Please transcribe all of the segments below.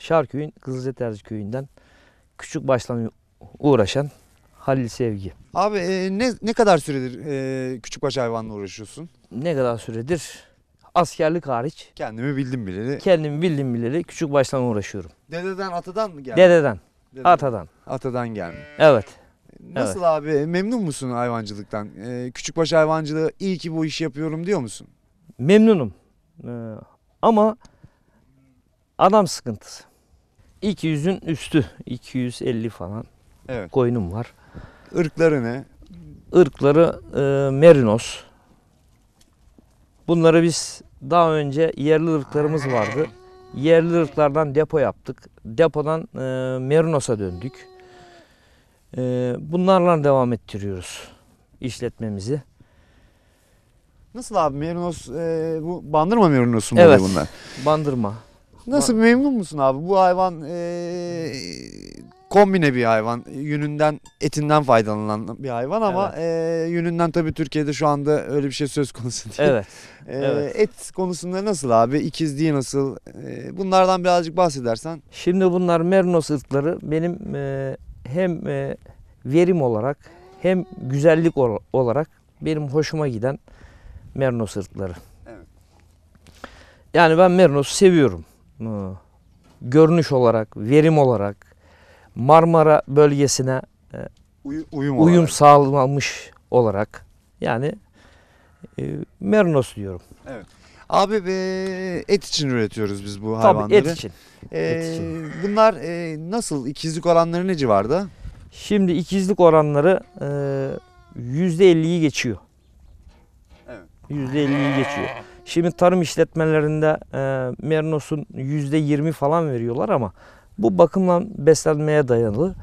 Şarköy'ün Kızılcaterci köyünden küçük başlanı uğraşan Halil Sevgi. Abi e, ne ne kadar süredir e, baş hayvanla uğraşıyorsun? Ne kadar süredir? Askerlik hariç. Kendimi bildim bileli. Kendimi bildim bileli küçük baştan uğraşıyorum. Dededen atadan mı geldi? Dededen, Dededen. atadan. Atadan geldi. Evet. Nasıl evet. abi memnun musun hayvancılıktan? Ee, baş hayvancılığı iyi ki bu işi yapıyorum diyor musun? Memnunum. Ee, ama adam sıkıntısı. 200'ün üstü. 250 falan Evet. koyunum var. Irkları ne? Irkları e, Merinos. Bunları biz daha önce yerli ırklarımız vardı. Yerli ırklardan depo yaptık. Depodan e, Merinos'a döndük. E, bunlarla devam ettiriyoruz işletmemizi. Nasıl abi Merinos e, bu bandırma Merinosu mu oluyor Evet. bunlar? Bandırma. Nasıl memnun musun abi? Bu hayvan ee, kombine bir hayvan. Yününden, etinden faydalanan bir hayvan ama e, yününden tabii Türkiye'de şu anda öyle bir şey söz konusu değil. Evet. E, Evet. Et konusunda nasıl abi? İkizliği nasıl? E, bunlardan birazcık bahsedersen. Şimdi bunlar Mernos ırkları benim e, hem e, verim olarak hem güzellik olarak benim hoşuma giden Mernos ırkları. Evet. Yani ben Mernos'u seviyorum görünüş olarak, verim olarak Marmara bölgesine e, uyum, uyum olarak. sağlanmış olarak yani e, Merinos diyorum. Evet. Abi e, et için üretiyoruz biz bu Tabii, hayvanları. Tabii et için. E, et için. Bunlar e, nasıl ikizlik oranları ne civarda? Şimdi ikizlik oranları e, %50'yi geçiyor. Evet. %50'yi geçiyor. Şimdi tarım işletmelerinde e, merinosun %20 falan veriyorlar ama bu bakımla beslenmeye dayanılı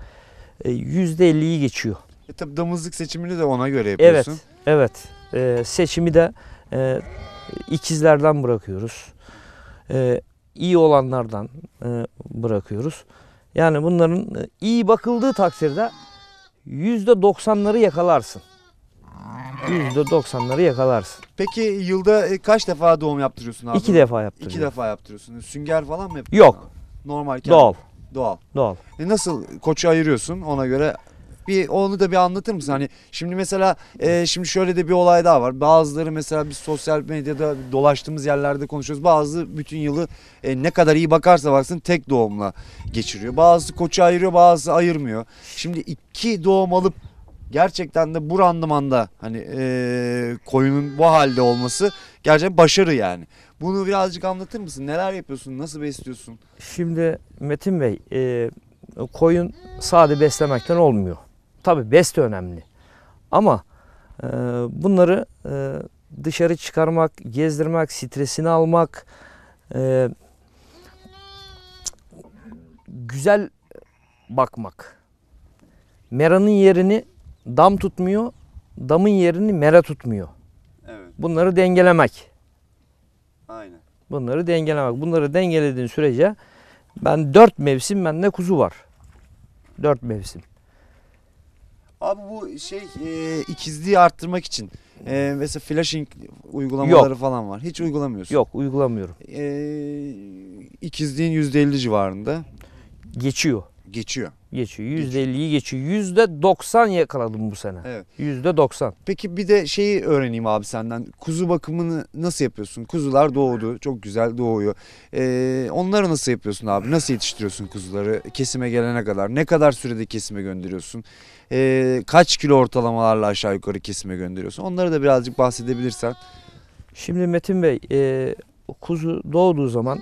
e, %50'yi geçiyor. E tabi damızlık seçimini de ona göre yapıyorsun. Evet, evet. E, seçimi de e, ikizlerden bırakıyoruz. E, iyi olanlardan e, bırakıyoruz. Yani bunların e, iyi bakıldığı takdirde %90'ları yakalarsın. %90'ları yakalarsın. Peki yılda e, kaç defa doğum yaptırıyorsun abi? İki defa yaptırıyorum. İki defa yaptırıyorsun. Sünger falan mı yapıyorsun? Yok. Abi? Normal kendi. Doğal. Doğal. Doğal. E nasıl koçu ayırıyorsun ona göre? Bir onu da bir anlatır mısın? Hani şimdi mesela e, şimdi şöyle de bir olay daha var. Bazıları mesela biz sosyal medyada dolaştığımız yerlerde konuşuyoruz. Bazı bütün yılı e, ne kadar iyi bakarsa baksın tek doğumla geçiriyor. Bazısı koçu ayırıyor, bazısı ayırmıyor. Şimdi iki doğum alıp gerçekten de bu randımanda hani e, koyunun bu halde olması gerçekten başarı yani. Bunu birazcık anlatır mısın? Neler yapıyorsun? Nasıl besliyorsun? Şimdi Metin Bey e, koyun sade beslemekten olmuyor. Tabi beste önemli. Ama e, bunları e, dışarı çıkarmak, gezdirmek, stresini almak, e, güzel bakmak. Mera'nın yerini dam tutmuyor, damın yerini mera tutmuyor. Evet. Bunları dengelemek. Aynen. Bunları dengelemek. Bunları dengelediğin sürece ben dört mevsim bende kuzu var. Dört mevsim. Abi bu şey e, ikizliği arttırmak için e, mesela flashing uygulamaları Yok. falan var. Hiç uygulamıyorsun. Yok uygulamıyorum. E, yüzde %50 civarında. Geçiyor. Geçiyor geçiyor. %50'yi geçiyor. %90 yakaladım bu sene. Evet. %90. Peki bir de şeyi öğreneyim abi senden. Kuzu bakımını nasıl yapıyorsun? Kuzular doğdu. Çok güzel doğuyor. Ee, onları nasıl yapıyorsun abi? Nasıl yetiştiriyorsun kuzuları kesime gelene kadar? Ne kadar sürede kesime gönderiyorsun? Ee, kaç kilo ortalamalarla aşağı yukarı kesime gönderiyorsun? Onları da birazcık bahsedebilirsen. Şimdi Metin Bey e, kuzu doğduğu zaman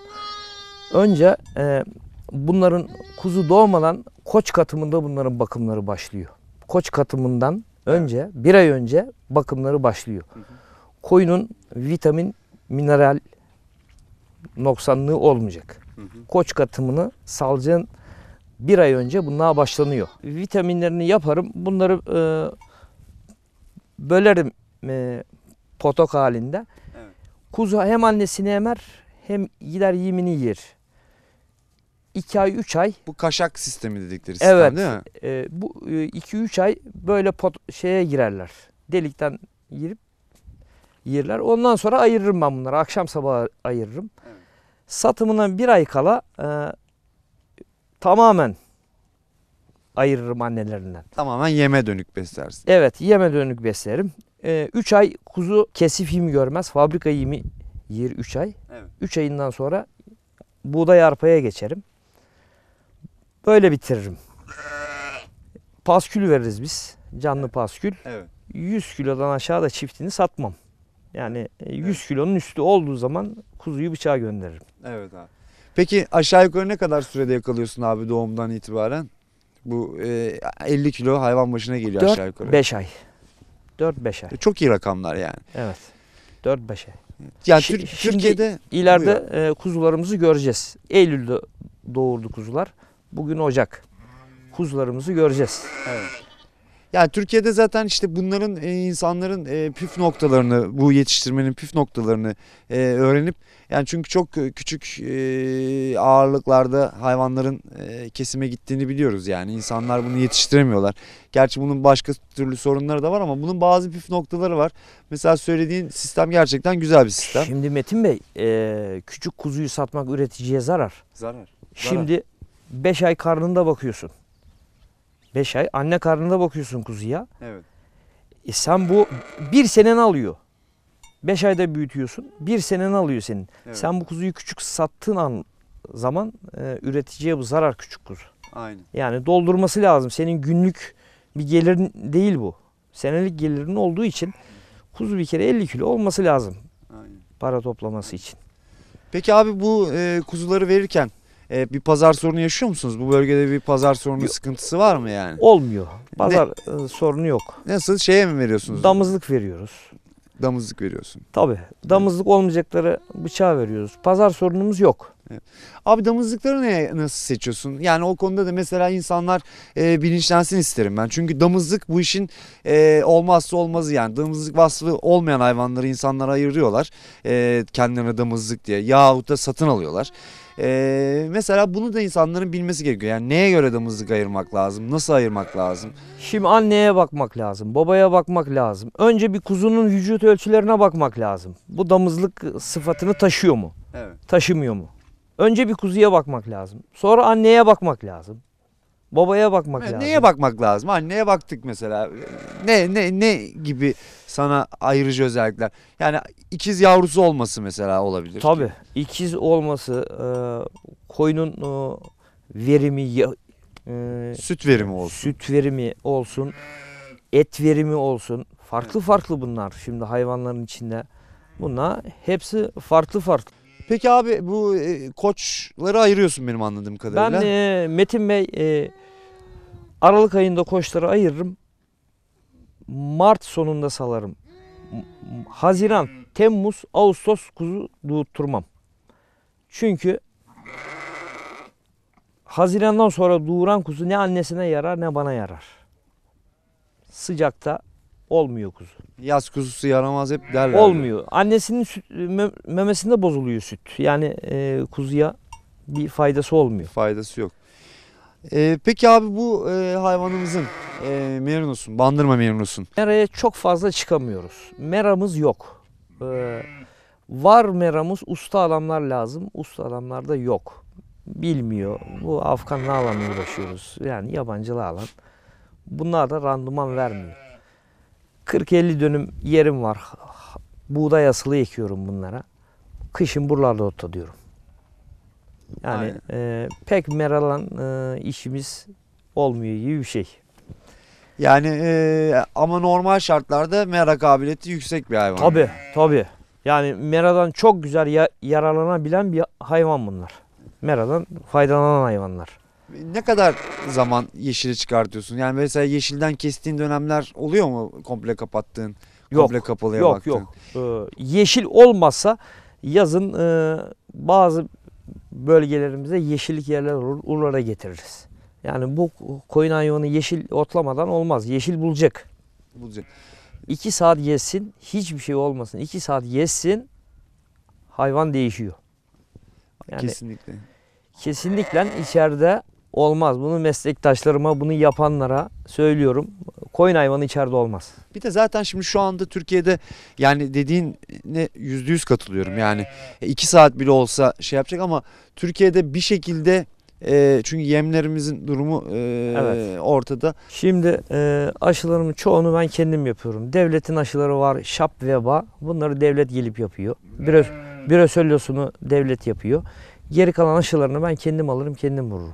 önce e, bunların kuzu doğmadan koç katımında bunların bakımları başlıyor. Koç katımından önce, bir ay önce bakımları başlıyor. Koyunun vitamin, mineral noksanlığı olmayacak. Koç katımını salcın bir ay önce bunlara başlanıyor. Vitaminlerini yaparım. Bunları e, bölerim e, potok halinde. Evet. Kuzu hem annesini emer hem gider yemini yer. 2 ay 3 ay. Bu kaşak sistemi dedikleri sistem evet, değil mi? Evet. Bu 2-3 e, ay böyle pot, şeye girerler. Delikten girip yerler. Ondan sonra ayırırım ben bunları. Akşam sabah ayırırım. Evet. Satımından bir ay kala e, tamamen ayırırım annelerinden. Tamamen yeme dönük beslersin. Evet yeme dönük beslerim. 3 e, ay kuzu kesif yemi görmez. Fabrika yemi yer 3 ay. 3 evet. Üç ayından sonra buğday arpaya geçerim. Böyle bitiririm. Paskül veririz biz. Canlı evet. paskül. Evet. 100 kilodan aşağıda çiftini satmam. Yani 100 e, evet. kilonun üstü olduğu zaman kuzuyu bıçağa gönderirim. Evet abi. Peki aşağı yukarı ne kadar sürede yakalıyorsun abi doğumdan itibaren? Bu e, 50 kilo hayvan başına geliyor 4, aşağı yukarı. 5 ay. 4-5 ay. E, çok iyi rakamlar yani. Evet. 4-5 ay. Yani Ş- Türkiye'de ileride e, kuzularımızı göreceğiz. Eylül'de doğurdu kuzular. Bugün Ocak. Kuzularımızı göreceğiz. Evet. Yani Türkiye'de zaten işte bunların e, insanların e, püf noktalarını, bu yetiştirmenin püf noktalarını e, öğrenip yani çünkü çok küçük ağırlıklarda hayvanların kesime gittiğini biliyoruz yani insanlar bunu yetiştiremiyorlar. Gerçi bunun başka türlü sorunları da var ama bunun bazı püf noktaları var. Mesela söylediğin sistem gerçekten güzel bir sistem. Şimdi Metin Bey küçük kuzuyu satmak üreticiye zarar. Zarar. zarar. Şimdi 5 ay karnında bakıyorsun. 5 ay anne karnında bakıyorsun kuzuya. Evet. E sen bu bir senen alıyor. 5 ayda büyütüyorsun. Bir senen alıyor senin. Evet. Sen bu kuzuyu küçük sattığın an zaman e, üreticiye bu zarar küçük kuzu. Aynen. Yani doldurması lazım. Senin günlük bir gelirin değil bu. Senelik gelirin olduğu için kuzu bir kere 50 kilo olması lazım. Aynen. Para toplaması için. Peki abi bu e, kuzuları verirken e, bir pazar sorunu yaşıyor musunuz? Bu bölgede bir pazar sorunu sıkıntısı var mı yani? Olmuyor. Pazar e, sorunu yok. Nasıl şeye mi veriyorsunuz? Damızlık veriyoruz. Damızlık veriyorsun. Tabii. Damızlık olmayacakları bıçağı veriyoruz. Pazar sorunumuz yok. Abi damızlıkları ne, nasıl seçiyorsun? Yani o konuda da mesela insanlar e, bilinçlensin isterim ben. Çünkü damızlık bu işin e, olmazsa olmazı yani. Damızlık vasfı olmayan hayvanları insanlara ayırıyorlar. E, kendilerine damızlık diye. Yahut da satın alıyorlar. Ee, mesela bunu da insanların bilmesi gerekiyor. Yani neye göre damızlık ayırmak lazım? Nasıl ayırmak lazım? Şimdi anneye bakmak lazım, babaya bakmak lazım. Önce bir kuzunun vücut ölçülerine bakmak lazım. Bu damızlık sıfatını taşıyor mu? Evet. Taşımıyor mu? Önce bir kuzuya bakmak lazım. Sonra anneye bakmak lazım. Babaya bakmak lazım. Neye bakmak lazım? Anneye baktık mesela. Ee, ne ne ne gibi sana ayrıcı özellikler. Yani ikiz yavrusu olması mesela olabilir. Tabii. İkiz olması e, koyunun e, verimi e, süt verimi olsun. Süt verimi olsun. Et verimi olsun. Farklı farklı bunlar şimdi hayvanların içinde. Bunlar hepsi farklı farklı. Peki abi bu e, koçları ayırıyorsun benim anladığım kadarıyla. Ben e, Metin Bey e, Aralık ayında koçları ayırırım. Mart sonunda salarım. Haziran, Temmuz, Ağustos kuzu doğurtturmam. Çünkü Haziran'dan sonra doğuran kuzu ne annesine yarar ne bana yarar. Sıcakta olmuyor kuzu. Yaz kuzusu yaramaz hep derler. Olmuyor. Annesinin süt, memesinde bozuluyor süt. Yani e, kuzuya bir faydası olmuyor. Faydası yok. E, peki abi bu e, hayvanımızın e, merunosun, bandırma merinosun. Mera'ya çok fazla çıkamıyoruz. Meramız yok. E, var meramız usta alanlar lazım. Usta alamlar da yok. Bilmiyor. Bu Afganlı alanla uğraşıyoruz. Yani yabancılı alan. Bunlar da randıman vermiyor. 40-50 dönüm yerim var. Buğday asılı ekiyorum bunlara. Kışın buralarda otlatıyorum. Yani e, pek meralan e, işimiz olmuyor gibi bir şey. Yani e, ama normal şartlarda mera kabiliyeti yüksek bir hayvan. Tabi tabi. Yani meradan çok güzel ya, yararlanabilen bir hayvan bunlar. Meradan faydalanan hayvanlar. Ne kadar zaman yeşili çıkartıyorsun? Yani mesela yeşilden kestiğin dönemler oluyor mu komple kapattığın? Yok, komple kapalıya yok, baktığın? Yok yok. Ee, yeşil olmasa yazın e, bazı bölgelerimize yeşillik yerler urlara getiririz. Yani bu koyun hayvanı yeşil otlamadan olmaz. Yeşil bulacak. Bulacak. İki saat yesin, hiçbir şey olmasın. İki saat yesin, hayvan değişiyor. Yani kesinlikle. Kesinlikle içeride olmaz. Bunu meslektaşlarıma, bunu yapanlara söylüyorum. Koyun hayvanı içeride olmaz. Bir de zaten şimdi şu anda Türkiye'de yani dediğine yüzde yüz katılıyorum. Yani e, iki saat bile olsa şey yapacak ama Türkiye'de bir şekilde e, çünkü yemlerimizin durumu e, evet. ortada. Şimdi e, aşılarımın çoğunu ben kendim yapıyorum. Devletin aşıları var. Şap, veba. Bunları devlet gelip yapıyor. Biraz, biraz söylüyorsunu devlet yapıyor. Geri kalan aşılarını ben kendim alırım, kendim vururum.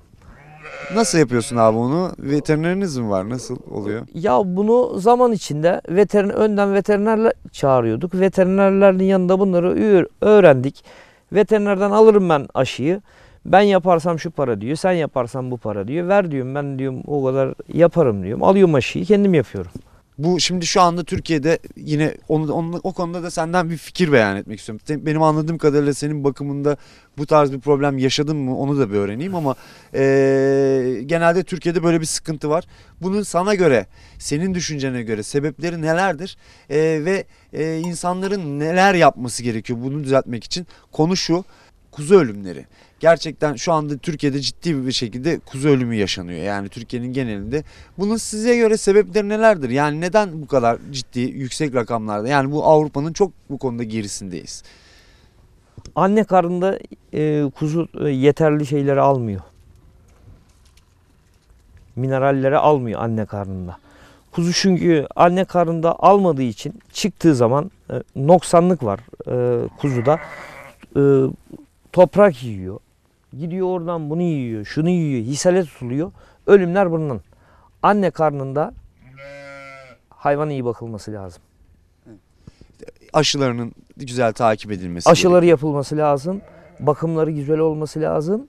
Nasıl yapıyorsun abi onu? Veterineriniz mi var? Nasıl oluyor? Ya bunu zaman içinde veteriner önden veterinerle çağırıyorduk. Veterinerlerin yanında bunları öğrendik. Veterinerden alırım ben aşıyı. Ben yaparsam şu para diyor, sen yaparsan bu para diyor. Ver diyorum ben diyorum o kadar yaparım diyorum. Alıyorum aşıyı kendim yapıyorum. Bu şimdi şu anda Türkiye'de yine onu, onu, o konuda da senden bir fikir beyan etmek istiyorum. Benim anladığım kadarıyla senin bakımında bu tarz bir problem yaşadın mı onu da bir öğreneyim ama e, genelde Türkiye'de böyle bir sıkıntı var. Bunun sana göre, senin düşüncene göre sebepleri nelerdir e, ve e, insanların neler yapması gerekiyor bunu düzeltmek için? Konu şu, kuzu ölümleri gerçekten şu anda Türkiye'de ciddi bir şekilde kuzu ölümü yaşanıyor. Yani Türkiye'nin genelinde. Bunun size göre sebepleri nelerdir? Yani neden bu kadar ciddi yüksek rakamlarda? Yani bu Avrupa'nın çok bu konuda gerisindeyiz. Anne karnında e, kuzu e, yeterli şeyleri almıyor. Mineralleri almıyor anne karnında. Kuzu çünkü anne karnında almadığı için çıktığı zaman e, noksanlık var e, kuzuda. E, toprak yiyor, Gidiyor oradan bunu yiyor, şunu yiyor, hisale tutuluyor. Ölümler bunun. Anne karnında hayvanın iyi bakılması lazım. Aşılarının güzel takip edilmesi. Aşıları gerekiyor. yapılması lazım. Bakımları güzel olması lazım.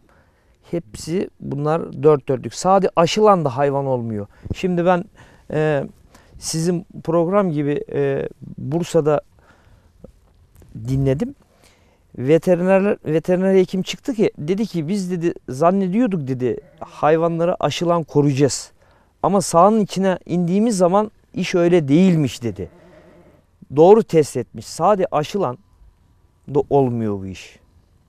Hepsi bunlar dört dörtlük. Sadece aşılan da hayvan olmuyor. Şimdi ben e, sizin program gibi e, Bursa'da dinledim veteriner veteriner hekim çıktı ki dedi ki biz dedi zannediyorduk dedi hayvanları aşılan koruyacağız. Ama sahanın içine indiğimiz zaman iş öyle değilmiş dedi. Doğru test etmiş. Sade aşılan da olmuyor bu iş.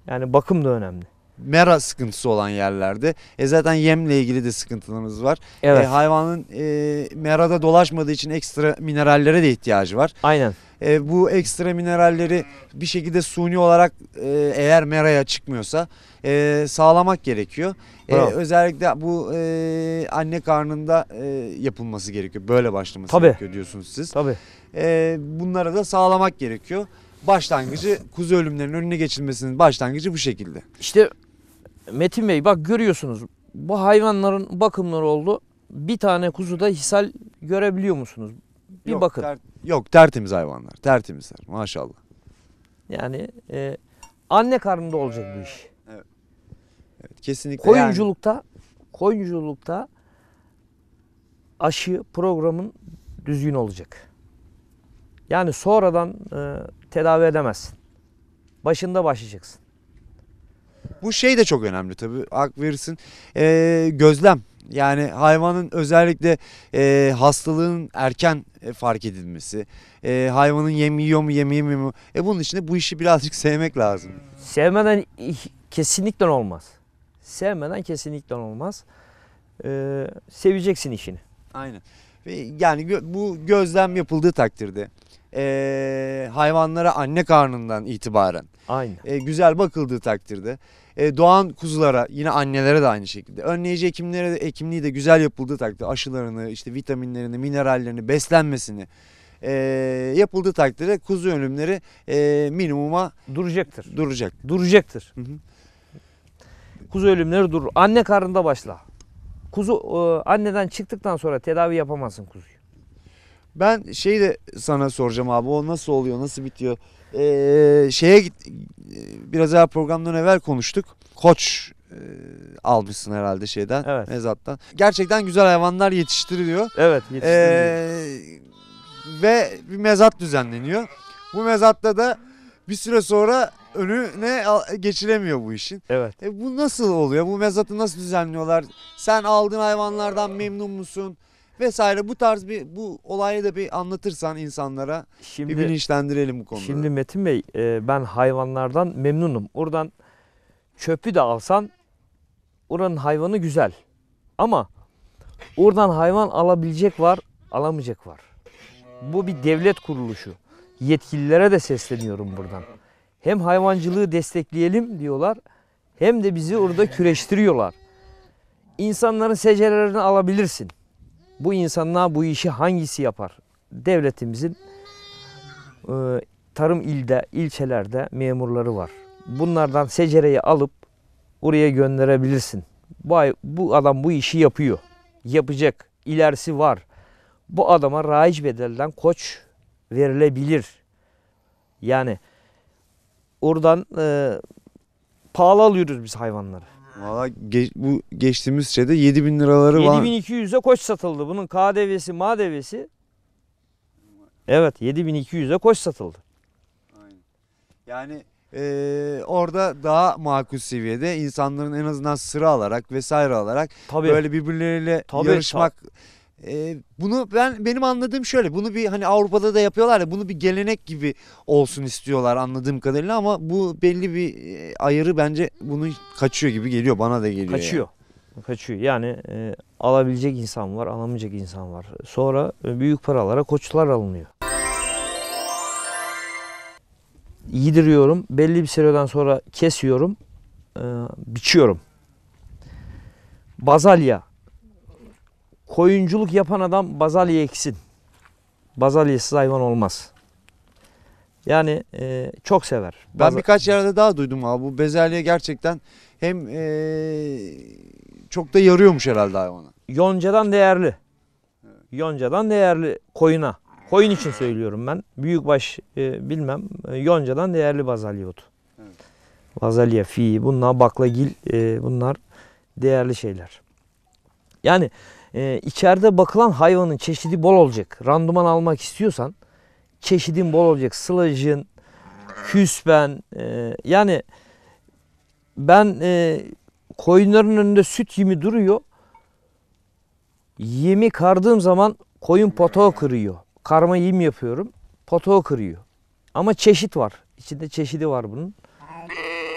Yani bakım da önemli mera sıkıntısı olan yerlerde. E zaten yemle ilgili de sıkıntılarımız var. E, evet. E, hayvanın e, merada dolaşmadığı için ekstra minerallere de ihtiyacı var. Aynen. E, bu ekstra mineralleri bir şekilde suni olarak e, eğer meraya çıkmıyorsa e, sağlamak gerekiyor. E, özellikle bu e, anne karnında e, yapılması gerekiyor. Böyle başlaması Tabii. gerekiyor diyorsunuz siz. Tabii. E, bunlara da sağlamak gerekiyor başlangıcı kuzu ölümlerinin önüne geçilmesinin başlangıcı bu şekilde. İşte Metin Bey bak görüyorsunuz bu hayvanların bakımları oldu. Bir tane kuzu da hisal görebiliyor musunuz? Bir yok, bakın. Ter, yok tertemiz hayvanlar. Tertemizler maşallah. Yani e, anne karnında olacak bu iş. Evet. evet kesinlikle. Koyunculukta yani... koyunculukta aşı programın düzgün olacak. Yani sonradan e, tedavi edemezsin. Başında başlayacaksın. Bu şey de çok önemli tabii. Hak verirsin. Ee, gözlem. Yani hayvanın özellikle e, hastalığın erken e, fark edilmesi, e, hayvanın yem yiyor mu yemeyemiyor mu? E bunun için de bu işi birazcık sevmek lazım. Sevmeden kesinlikle olmaz. Sevmeden kesinlikle olmaz. Ee, seveceksin işini. Aynen. yani bu gözlem yapıldığı takdirde e, hayvanlara anne karnından itibaren Aynen. E, güzel bakıldığı takdirde e, doğan kuzulara yine annelere de aynı şekilde önleyici hekimlere de, hekimliği de güzel yapıldığı takdirde aşılarını işte vitaminlerini minerallerini beslenmesini e, yapıldığı takdirde kuzu ölümleri e, minimuma duracaktır. Duracak. Duracaktır. Hı hı. Kuzu ölümleri durur. Anne karnında başla. Kuzu e, anneden çıktıktan sonra tedavi yapamazsın kuzuyu. Ben şeyi de sana soracağım abi o nasıl oluyor nasıl bitiyor. Ee, şeye git biraz daha programdan evvel konuştuk. Koç e, almışsın herhalde şeyden evet. mezattan. Gerçekten güzel hayvanlar yetiştiriliyor. Evet ee, yetiştiriliyor. Ee, ve bir mezat düzenleniyor. Bu mezatta da bir süre sonra önüne geçilemiyor bu işin. Evet. E bu nasıl oluyor? Bu mezatı nasıl düzenliyorlar? Sen aldığın hayvanlardan memnun musun? vesaire bu tarz bir bu olayı da bir anlatırsan insanlara şimdi, bir bilinçlendirelim bu konuda. Şimdi Metin Bey e, ben hayvanlardan memnunum. Oradan çöpü de alsan oranın hayvanı güzel. Ama oradan hayvan alabilecek var, alamayacak var. Bu bir devlet kuruluşu. Yetkililere de sesleniyorum buradan. Hem hayvancılığı destekleyelim diyorlar hem de bizi orada küreştiriyorlar. İnsanların secerlerini alabilirsin. Bu insanlar bu işi hangisi yapar? Devletimizin e, tarım ilde, ilçelerde memurları var. Bunlardan secereyi alıp oraya gönderebilirsin. Vay, bu adam bu işi yapıyor. Yapacak. ilerisi var. Bu adama raiç bedelden koç verilebilir. Yani oradan e, pahalı alıyoruz biz hayvanları. Valla ge- bu geçtiğimiz şeyde 7 bin liraları var. 7200'e koç satıldı. Bunun KDV'si, MADV'si. Evet 7200'e koç satıldı. Yani ee, orada daha makul seviyede insanların en azından sıra alarak vesaire alarak Tabii. böyle birbirleriyle Tabii, yarışmak e, bunu ben benim anladığım şöyle. Bunu bir hani Avrupa'da da yapıyorlar ya bunu bir gelenek gibi olsun istiyorlar anladığım kadarıyla ama bu belli bir e, ayarı bence bunu kaçıyor gibi geliyor bana da geliyor. Kaçıyor. Kaçıyor. Yani e, alabilecek insan var, alamayacak insan var. Sonra e, büyük paralara koçlar alınıyor. Yediriyorum. Belli bir süreden sonra kesiyorum. E, biçiyorum. Bazalya Koyunculuk yapan adam bazalye eksin. Bazalyesiz hayvan olmaz. Yani e, çok sever. Ben Bazı... birkaç yerde daha duydum abi. Bu bezelye gerçekten hem e, çok da yarıyormuş herhalde hayvana. Yoncadan değerli. Yoncadan değerli koyuna. Koyun için söylüyorum ben. Büyükbaş e, bilmem. E, yoncadan değerli bazalya otu. Evet. Bazalya, fi bunlar baklagil e, bunlar değerli şeyler. Yani e, içeride bakılan hayvanın çeşidi bol olacak. Randuman almak istiyorsan çeşidin bol olacak. Sılajın, küsben e, yani ben e, koyunların önünde süt yemi duruyor. Yemi kardığım zaman koyun potoğu kırıyor. Karma yem yapıyorum. Potoğu kırıyor. Ama çeşit var. İçinde çeşidi var bunun.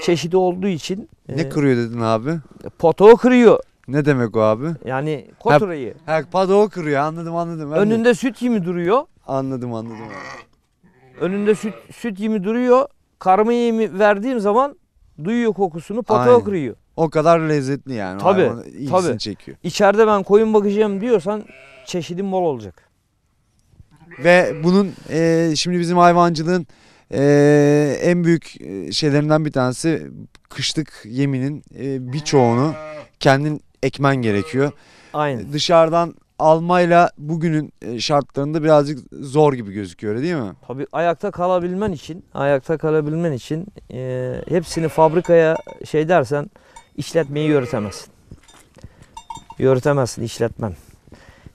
Çeşidi olduğu için. Ne e, kırıyor dedin abi? Potoğu kırıyor. Ne demek o abi? Yani koturayı. He, he padoğu kırıyor anladım anladım. Ben Önünde süt yemi duruyor. Anladım anladım. Önünde süt, süt yemi duruyor. Karma yemi verdiğim zaman duyuyor kokusunu padoğu kırıyor. O kadar lezzetli yani. Tabii. tabii. çekiyor. İçeride ben koyun bakacağım diyorsan çeşidim bol olacak. Ve bunun e, şimdi bizim hayvancılığın e, en büyük e, şeylerinden bir tanesi kışlık yeminin e, birçoğunu kendin ekmen gerekiyor. Aynen. Dışarıdan almayla bugünün e, şartlarında birazcık zor gibi gözüküyor öyle değil mi? Tabii ayakta kalabilmen için, ayakta kalabilmen için e, hepsini fabrikaya şey dersen işletmeyi yürütemezsin. Yürütemezsin işletmen.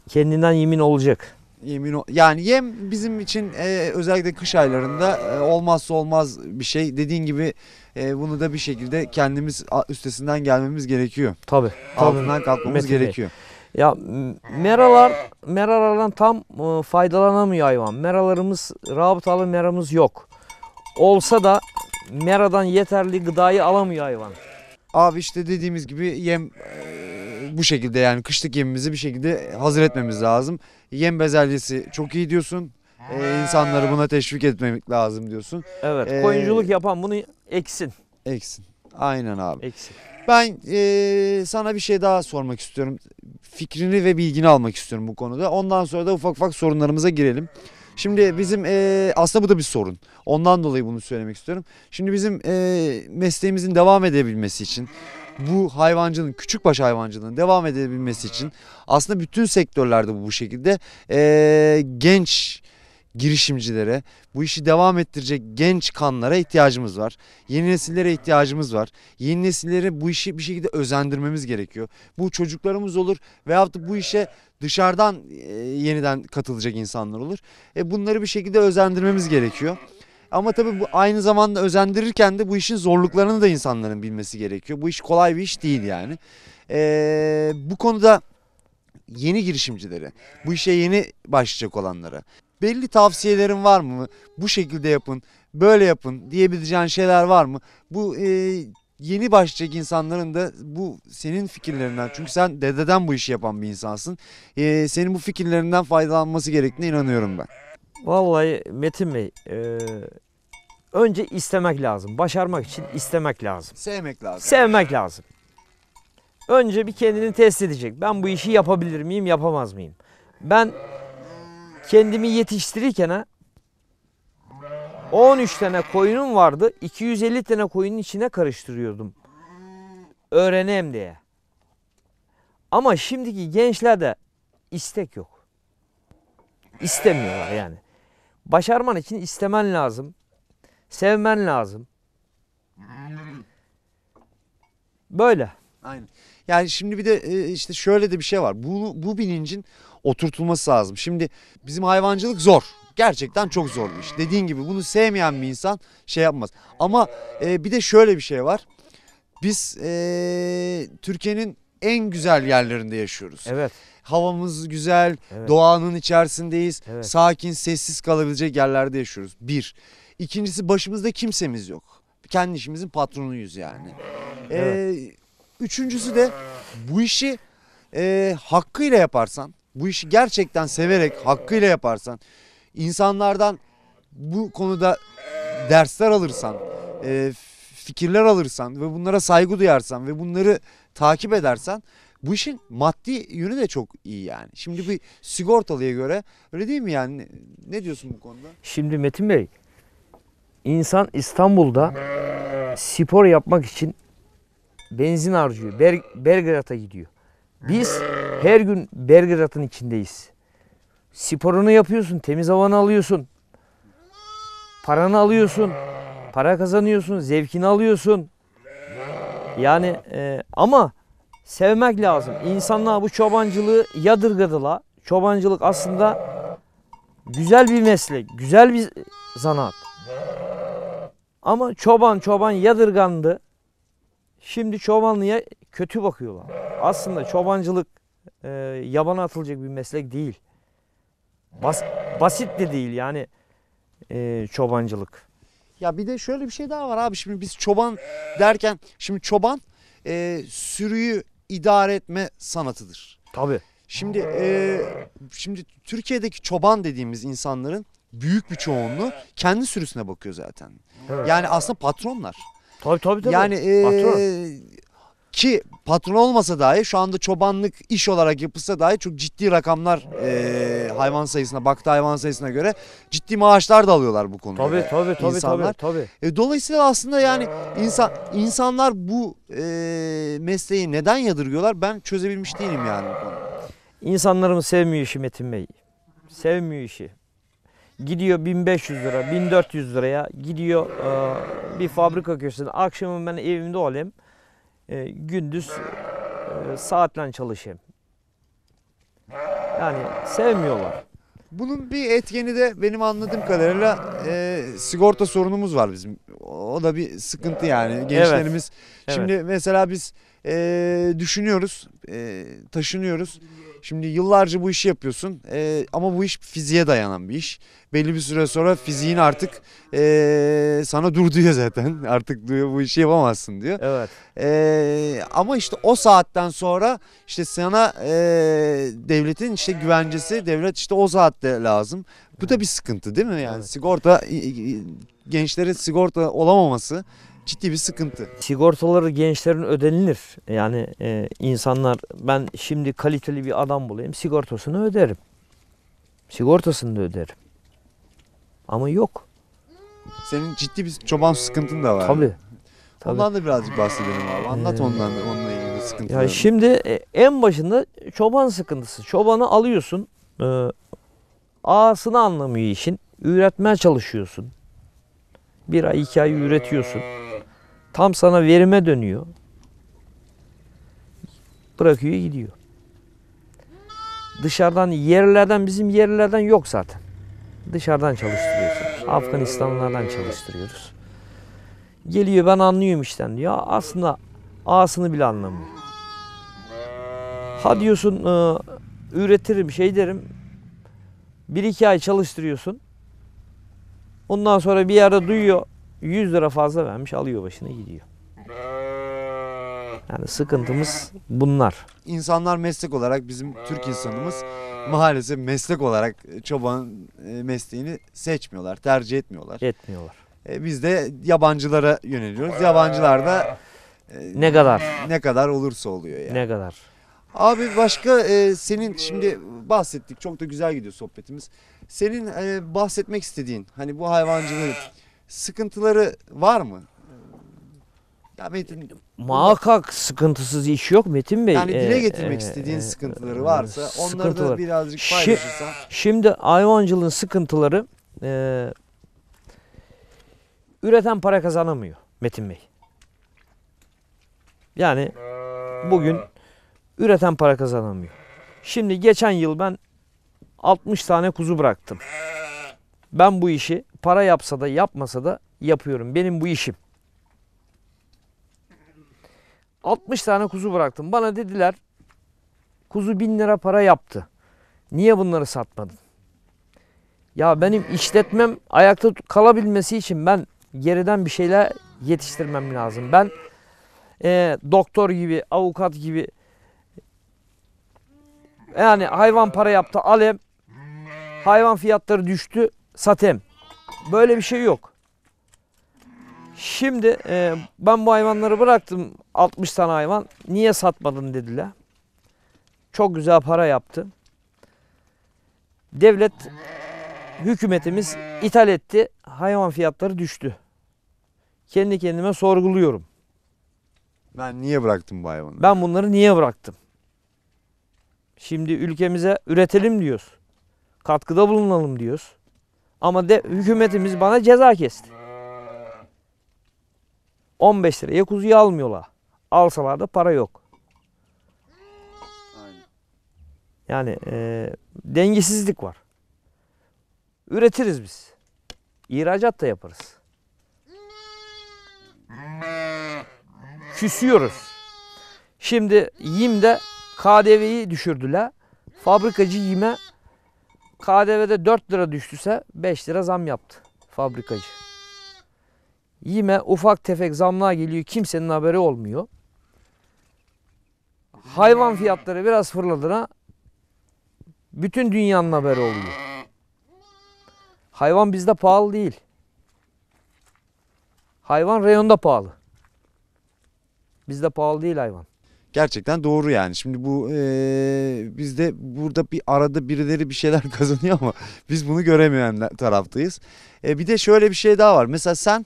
Kendinden yemin olacak. Yemin yani yem bizim için e, özellikle kış aylarında e, olmazsa olmaz bir şey. Dediğin gibi e, bunu da bir şekilde kendimiz üstesinden gelmemiz gerekiyor. Tabii. tabii. Altından kalkmamız Metin gerekiyor. Bey. Ya meralar meralardan tam e, faydalanamıyor hayvan. Meralarımız rabıtalı meramız yok. Olsa da meradan yeterli gıdayı alamıyor hayvan. Abi işte dediğimiz gibi yem e, bu şekilde yani kışlık yemimizi bir şekilde hazır etmemiz lazım. Yem bezelyesi çok iyi diyorsun e, insanları buna teşvik etmemek lazım diyorsun. Evet. Ee, koyunculuk yapan bunu eksin. Eksin. Aynen abi. Eksin. Ben e, sana bir şey daha sormak istiyorum. Fikrini ve bilgini almak istiyorum bu konuda. Ondan sonra da ufak ufak sorunlarımıza girelim. Şimdi bizim e, aslında bu da bir sorun. Ondan dolayı bunu söylemek istiyorum. Şimdi bizim e, mesleğimizin devam edebilmesi için bu hayvancının küçükbaş hayvancılığın devam edebilmesi için aslında bütün sektörlerde bu şekilde e, genç girişimcilere, bu işi devam ettirecek genç kanlara ihtiyacımız var. Yeni nesillere ihtiyacımız var. Yeni nesillere bu işi bir şekilde özendirmemiz gerekiyor. Bu çocuklarımız olur veyahut da bu işe dışarıdan e, yeniden katılacak insanlar olur. E bunları bir şekilde özendirmemiz gerekiyor. Ama tabii bu aynı zamanda özendirirken de bu işin zorluklarını da insanların bilmesi gerekiyor. Bu iş kolay bir iş değil yani. E, bu konuda yeni girişimcilere, bu işe yeni başlayacak olanlara belli tavsiyelerin var mı? Bu şekilde yapın, böyle yapın diyebileceğin şeyler var mı? Bu e, yeni başlayacak insanların da bu senin fikirlerinden ee. çünkü sen dededen bu işi yapan bir insansın. E, senin bu fikirlerinden faydalanması gerektiğine inanıyorum ben. Vallahi Metin Bey, e, önce istemek lazım. Başarmak için istemek lazım. Sevmek lazım. Sevmek lazım. Önce bir kendini test edecek. Ben bu işi yapabilir miyim, yapamaz mıyım? Ben kendimi yetiştirirken ha 13 tane koyunum vardı. 250 tane koyunun içine karıştırıyordum. öğreneyim diye. Ama şimdiki gençlerde istek yok. İstemiyorlar yani. Başarman için istemen lazım. Sevmen lazım. Böyle. Aynen. Yani şimdi bir de e, işte şöyle de bir şey var. Bu, bu bilincin oturtulması lazım. Şimdi bizim hayvancılık zor. Gerçekten çok zor bir iş. Dediğin gibi bunu sevmeyen bir insan şey yapmaz. Ama e, bir de şöyle bir şey var. Biz e, Türkiye'nin en güzel yerlerinde yaşıyoruz. Evet. Havamız güzel, evet. doğanın içerisindeyiz. Evet. Sakin, sessiz kalabilecek yerlerde yaşıyoruz. Bir. İkincisi başımızda kimsemiz yok. Kendi işimizin patronuyuz yani. E, evet. Ee, üçüncüsü de bu işi e, hakkıyla yaparsan, bu işi gerçekten severek hakkıyla yaparsan, insanlardan bu konuda dersler alırsan, e, fikirler alırsan ve bunlara saygı duyarsan ve bunları takip edersen bu işin maddi yönü de çok iyi yani. Şimdi bir sigortalıya göre öyle değil mi yani? Ne diyorsun bu konuda? Şimdi Metin Bey, insan İstanbul'da spor yapmak için benzin harcıyor. Ber Belgrad'a gidiyor. Biz her gün Belgrad'ın içindeyiz. Sporunu yapıyorsun, temiz havanı alıyorsun. Paranı alıyorsun. Para kazanıyorsun, zevkini alıyorsun. Yani e, ama sevmek lazım. İnsanlar bu çobancılığı yadırgadılar. Çobancılık aslında güzel bir meslek, güzel bir zanaat. Ama çoban çoban yadırgandı. Şimdi çobanlığa kötü bakıyorlar. Aslında çobancılık e, yabana atılacak bir meslek değil. Bas, basit de değil yani e, çobancılık. Ya bir de şöyle bir şey daha var abi şimdi biz çoban derken şimdi çoban e, sürüyü idare etme sanatıdır. Tabii. Şimdi e, şimdi Türkiye'deki çoban dediğimiz insanların büyük bir çoğunluğu kendi sürüsüne bakıyor zaten. Evet. Yani aslında patronlar. Tabii tabii tabii. Yani e, Patron. Ki patron olmasa dahi şu anda çobanlık iş olarak yapılsa dahi çok ciddi rakamlar e, hayvan sayısına, baktı hayvan sayısına göre ciddi maaşlar da alıyorlar bu konuda. Tabii tabii tabii insanlar. tabii. tabii. E, dolayısıyla aslında yani insan insanlar bu e, mesleği neden yadırgıyorlar ben çözebilmiş değilim yani bu konuda. İnsanlarımız sevmiyor işi Metin Bey. Sevmiyor işi. Gidiyor 1500 lira, 1400 liraya gidiyor e, bir fabrika köşesine. Akşamı ben evimde olayım e, gündüz e, saatle çalışayım. Yani sevmiyorlar. Bunun bir etkeni de benim anladığım kadarıyla e, sigorta sorunumuz var bizim. O da bir sıkıntı yani gençlerimiz. Evet. Şimdi evet. mesela biz e, düşünüyoruz, e, taşınıyoruz. Şimdi yıllarca bu işi yapıyorsun e, ama bu iş fiziğe dayanan bir iş. Belli bir süre sonra fiziğin artık e, sana dur diyor zaten. Artık diyor bu işi yapamazsın diyor. Evet. E, ama işte o saatten sonra işte sana e, devletin işte güvencesi devlet işte o saatte lazım. Bu da bir sıkıntı değil mi? Yani evet. sigorta gençlerin sigorta olamaması ciddi bir sıkıntı. Sigortaları gençlerin ödenilir. Yani e, insanlar ben şimdi kaliteli bir adam bulayım sigortasını öderim. Sigortasını da öderim. Ama yok. Senin ciddi bir çoban sıkıntın da var. Tabii. tabii. Ondan da birazcık bahsedelim abi. Anlat ee, ondan onunla ilgili sıkıntıları. Ya şimdi e, en başında çoban sıkıntısı. Çobanı alıyorsun. E, ağasını anlamıyor işin. Üretmeye çalışıyorsun. Bir ay iki ay üretiyorsun. Tam sana verime dönüyor. Bırakıyor gidiyor. Dışarıdan yerlerden bizim yerlerden yok zaten. Dışarıdan çalıştırıyoruz. Afganistanlılardan çalıştırıyoruz. Geliyor ben anlıyorum işten diyor. Aslında A'sını bile anlamıyor. Ha diyorsun e, üretirim şey derim. Bir iki ay çalıştırıyorsun. Ondan sonra bir yerde duyuyor 100 lira fazla vermiş alıyor başına gidiyor. Yani sıkıntımız bunlar. İnsanlar meslek olarak bizim Türk insanımız maalesef meslek olarak çoban e, mesleğini seçmiyorlar, tercih etmiyorlar. Etmiyorlar. E, biz de yabancılara yöneliyoruz. Yabancılar da e, ne kadar ne kadar olursa oluyor yani. Ne kadar? Abi başka e, senin şimdi bahsettik çok da güzel gidiyor sohbetimiz. Senin e, bahsetmek istediğin hani bu hayvancılığı sıkıntıları var mı? Ya Metin muhakkak sıkıntısız iş yok Metin Bey. Yani dile ee, getirmek ee, istediğin e, sıkıntıları varsa sıkıntılar. onları da birazcık paylaşırsan. Şimdi hayvancılığın sıkıntıları e, üreten para kazanamıyor Metin Bey. Yani bugün üreten para kazanamıyor. Şimdi geçen yıl ben 60 tane kuzu bıraktım. Ben bu işi para yapsa da yapmasa da yapıyorum. Benim bu işim. 60 tane kuzu bıraktım. Bana dediler kuzu 1000 lira para yaptı. Niye bunları satmadın? Ya benim işletmem ayakta kalabilmesi için ben geriden bir şeyler yetiştirmem lazım. Ben e, doktor gibi, avukat gibi yani hayvan para yaptı. Alem hayvan fiyatları düştü satem. Böyle bir şey yok. Şimdi e, ben bu hayvanları bıraktım 60 tane hayvan. Niye satmadın dediler. Çok güzel para yaptı. Devlet hükümetimiz ithal etti. Hayvan fiyatları düştü. Kendi kendime sorguluyorum. Ben niye bıraktım bu hayvanları? Ben bunları niye bıraktım? Şimdi ülkemize üretelim diyoruz. Katkıda bulunalım diyoruz. Ama de, hükümetimiz bana ceza kesti. 15 liraya kuzuyu almıyorlar. Alsalar da para yok. Yani e, dengesizlik var. Üretiriz biz. İhracat da yaparız. Küsüyoruz. Şimdi yimde KDV'yi düşürdüler. Fabrikacı yime KDV'de 4 lira düştüse 5 lira zam yaptı fabrikacı. Yine ufak tefek zamlar geliyor kimsenin haberi olmuyor. Hayvan fiyatları biraz fırladığına bütün dünyanın haberi oluyor. Hayvan bizde pahalı değil. Hayvan reyonda pahalı. Bizde pahalı değil hayvan gerçekten doğru yani. Şimdi bu e, bizde burada bir arada birileri bir şeyler kazanıyor ama biz bunu göremeyen taraftayız. E, bir de şöyle bir şey daha var. Mesela sen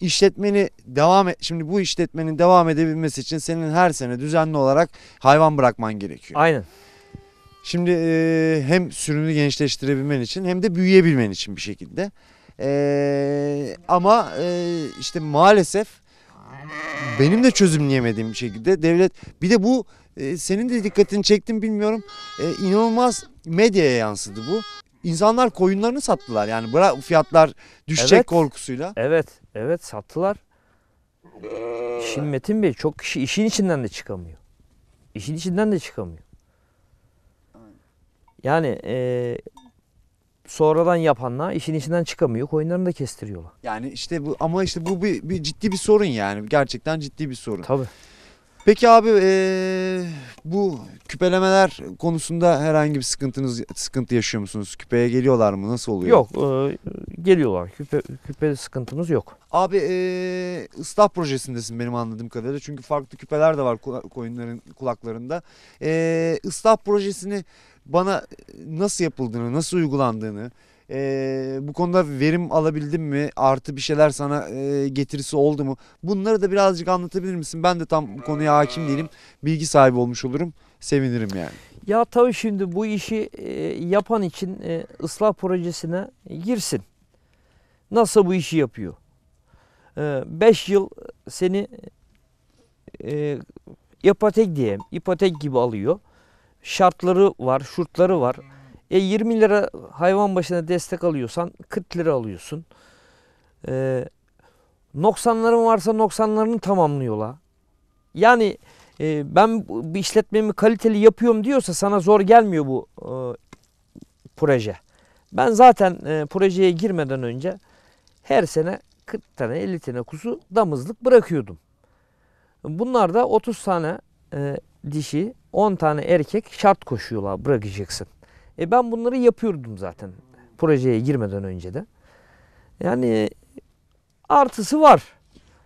işletmeni devam et, şimdi bu işletmenin devam edebilmesi için senin her sene düzenli olarak hayvan bırakman gerekiyor. Aynen. Şimdi e, hem sürünü gençleştirebilmen için hem de büyüyebilmen için bir şekilde. E, ama e, işte maalesef benim de çözümleyemediğim bir şekilde devlet bir de bu e, senin de dikkatini çektim bilmiyorum e, inanılmaz medyaya yansıdı bu. İnsanlar koyunlarını sattılar yani bırak fiyatlar düşecek evet, korkusuyla. Evet evet sattılar. Şimdi Metin Bey çok kişi işin içinden de çıkamıyor. işin içinden de çıkamıyor. Yani e, sonradan yapanlar işin içinden çıkamıyor. Koyunlarını da kestiriyorlar. Yani işte bu ama işte bu bir, bir ciddi bir sorun yani. Gerçekten ciddi bir sorun. Tabii. Peki abi ee, bu küpelemeler konusunda herhangi bir sıkıntınız sıkıntı yaşıyor musunuz? Küpeye geliyorlar mı? Nasıl oluyor? Yok e, geliyorlar. Küpe, küpe sıkıntımız yok. Abi e, ıslah projesindesin benim anladığım kadarıyla. Çünkü farklı küpeler de var koyunların kulaklarında. E, ıslah projesini bana e, nasıl yapıldığını, nasıl uygulandığını, e, bu konuda verim alabildim mi? Artı bir şeyler sana e, getirisi oldu mu? Bunları da birazcık anlatabilir misin? Ben de tam bu konuya hakim değilim. Bilgi sahibi olmuş olurum. Sevinirim yani. Ya tabii şimdi bu işi e, yapan için e, ıslah projesine girsin. Nasıl bu işi yapıyor? 5 e, yıl seni e, ipotek diye ipotek gibi alıyor şartları var, şurtları var. E 20 lira hayvan başına destek alıyorsan 40 lira alıyorsun. E, noksanların varsa noksanlarını tamamlıyorlar. Yani e, ben bir işletmemi kaliteli yapıyorum diyorsa sana zor gelmiyor bu e, proje. Ben zaten e, projeye girmeden önce her sene 40 tane 50 tane kuzu damızlık bırakıyordum. Bunlar da 30 tane e, dişi 10 tane erkek şart koşuyorlar bırakacaksın. E ben bunları yapıyordum zaten projeye girmeden önce de. Yani artısı var.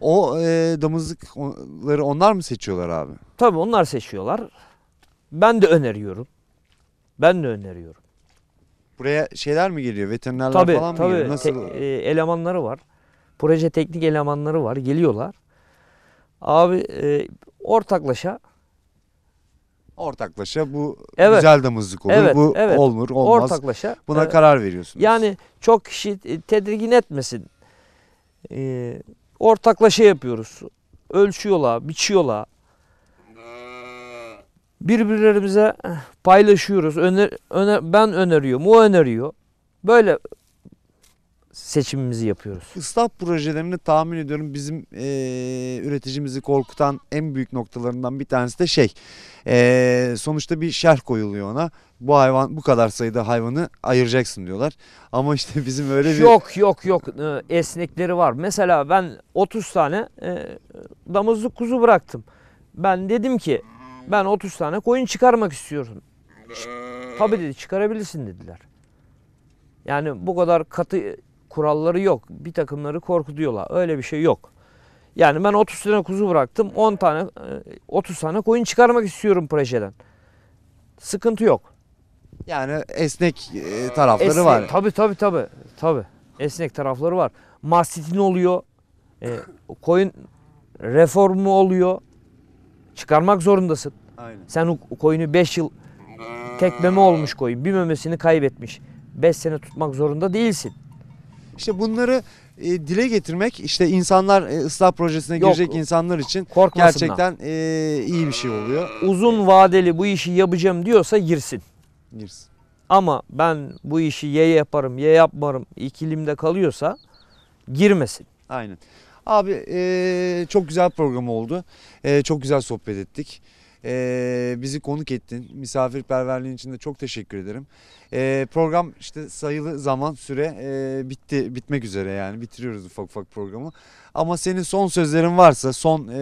O e, damızlıkları onlar mı seçiyorlar abi? Tabii onlar seçiyorlar. Ben de öneriyorum. Ben de öneriyorum. Buraya şeyler mi geliyor? Veterinerler tabii, falan mı tabii. geliyor? Nasıl? Te, e, elemanları var. Proje teknik elemanları var. Geliyorlar. Abi e, ortaklaşa Ortaklaşa bu evet. güzel damızlık olur, evet, bu evet. olur, olmaz. Ortaklaşa. Buna evet. karar veriyorsunuz. Yani çok kişi tedirgin etmesin. Ee, ortaklaşa yapıyoruz. Ölçüyorlar, biçiyorlar. Birbirlerimize eh, paylaşıyoruz. Öner, öner, ben öneriyorum, o öneriyor. Böyle seçimimizi yapıyoruz. Islah projelerini tahmin ediyorum bizim e, üreticimizi korkutan en büyük noktalarından bir tanesi de şey. E, sonuçta bir şerh koyuluyor ona. Bu hayvan bu kadar sayıda hayvanı ayıracaksın diyorlar. Ama işte bizim öyle bir... Yok yok yok e, esnekleri var. Mesela ben 30 tane e, damızlık kuzu bıraktım. Ben dedim ki ben 30 tane koyun çıkarmak istiyorum. Tabii dedi çıkarabilirsin dediler. Yani bu kadar katı kuralları yok. Bir takımları korkutuyorlar. Öyle bir şey yok. Yani ben 30 tane kuzu bıraktım. 10 tane 30 e, tane koyun çıkarmak istiyorum projeden. Sıkıntı yok. Yani esnek e, tarafları esnek, var. Tabii tabii tabii. Tabii. Esnek tarafları var. Mastitin oluyor. E, koyun reformu oluyor. Çıkarmak zorundasın. Aynen. Sen o koyunu 5 yıl tek meme olmuş koyun. Bir memesini kaybetmiş. 5 sene tutmak zorunda değilsin. İşte bunları e, dile getirmek işte insanlar e, ıslah projesine Yok, girecek insanlar için gerçekten e, iyi bir şey oluyor. Ee, uzun vadeli bu işi yapacağım diyorsa girsin. Girsin. Ama ben bu işi ye yaparım ye yapmarım ikilimde kalıyorsa girmesin. Aynen. Abi e, çok güzel program oldu. E, çok güzel sohbet ettik e, bizi konuk ettin. Misafirperverliğin için de çok teşekkür ederim. E, program işte sayılı zaman süre e, bitti bitmek üzere yani bitiriyoruz ufak ufak programı. Ama senin son sözlerin varsa, son e,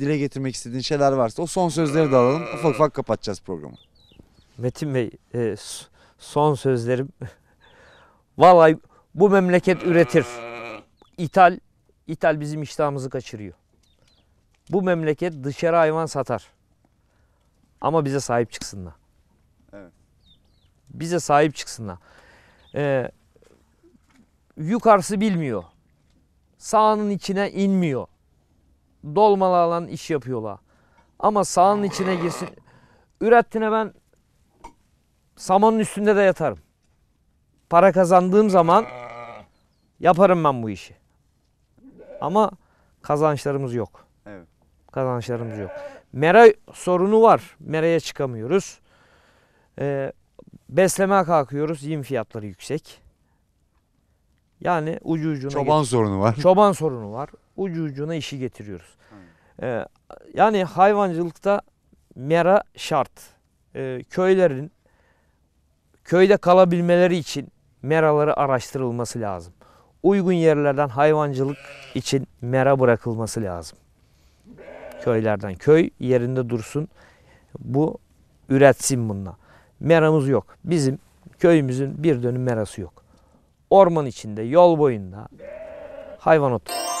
dile getirmek istediğin şeyler varsa o son sözleri de alalım. Ufak ufak kapatacağız programı. Metin Bey, e, son sözlerim. Vallahi bu memleket üretir. İthal, ithal bizim iştahımızı kaçırıyor. Bu memleket dışarı hayvan satar. Ama bize sahip çıksınlar. Bize sahip çıksınlar. Ee, yukarısı bilmiyor. Sağının içine inmiyor. Dolmalarla iş yapıyorlar. Ama sağının içine girsin. Ürettine ben samanın üstünde de yatarım. Para kazandığım zaman yaparım ben bu işi. Ama kazançlarımız yok. Evet. Kazançlarımız yok. Mera sorunu var. Mera'ya çıkamıyoruz. E, ee, besleme kalkıyoruz. Yem fiyatları yüksek. Yani ucu ucuna... Çoban sorunu var. Çoban sorunu var. Ucu ucuna işi getiriyoruz. E, yani hayvancılıkta mera şart. E, köylerin köyde kalabilmeleri için meraları araştırılması lazım. Uygun yerlerden hayvancılık için mera bırakılması lazım köylerden. Köy yerinde dursun. Bu üretsin bununla. Meramız yok. Bizim köyümüzün bir dönüm merası yok. Orman içinde, yol boyunda hayvan otu.